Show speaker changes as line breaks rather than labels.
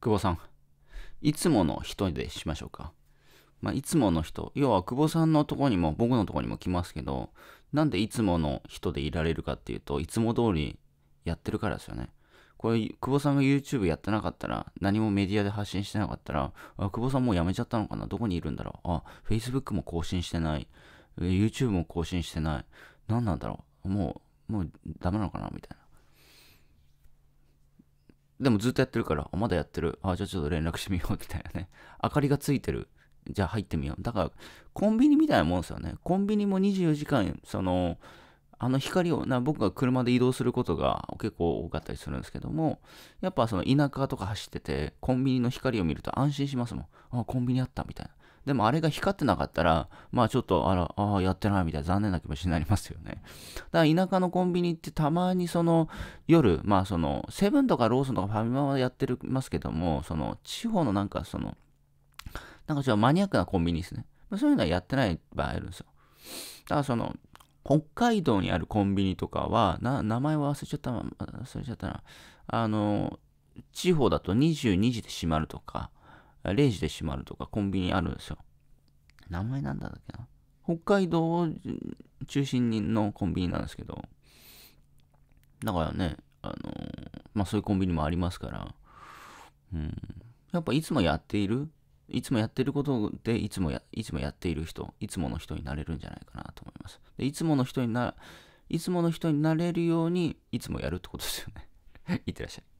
久保さん、いつもの人でしましょうか。まあ、いつもの人、要は久保さんのとこにも僕のとこにも来ますけど、なんでいつもの人でいられるかっていうと、いつも通りやってるからですよね。これ、久保さんが YouTube やってなかったら、何もメディアで発信してなかったら、あ久保さんもうやめちゃったのかなどこにいるんだろうあ、Facebook も更新してない。YouTube も更新してない。何なんだろうもう、もうダメなのかなみたいな。でもずっとやってるから、まだやってる。あ、じゃあちょっと連絡してみようみたいなね。明かりがついてる。じゃあ入ってみよう。だから、コンビニみたいなもんですよね。コンビニも24時間、その、あの光を、な僕が車で移動することが結構多かったりするんですけども、やっぱその田舎とか走ってて、コンビニの光を見ると安心しますもん。あ、コンビニあったみたいな。でもあれが光ってなかったら、まあちょっと、あら、ああ、やってないみたいな残念な気持ちになりますよね。だから田舎のコンビニってたまにその夜、まあその、セブンとかローソンとかファミマはやってるますけども、その、地方のなんかその、なんかちょっとマニアックなコンビニですね。そういうのはやってない場合あるんですよ。だからその、北海道にあるコンビニとかは、名前は忘れちゃった忘れちゃったな。あの、地方だと22時で閉まるとか、0時で閉まるとかコンビニあるんですよ。名前なんだっけな。北海道中心のコンビニなんですけど、だからね、あのー、まあそういうコンビニもありますから、うん、やっぱいつもやっている、いつもやってることでいつもや、いつもやっている人、いつもの人になれるんじゃないかなと思います。でいつもの人にな、いつもの人になれるように、いつもやるってことですよね。いってらっしゃい。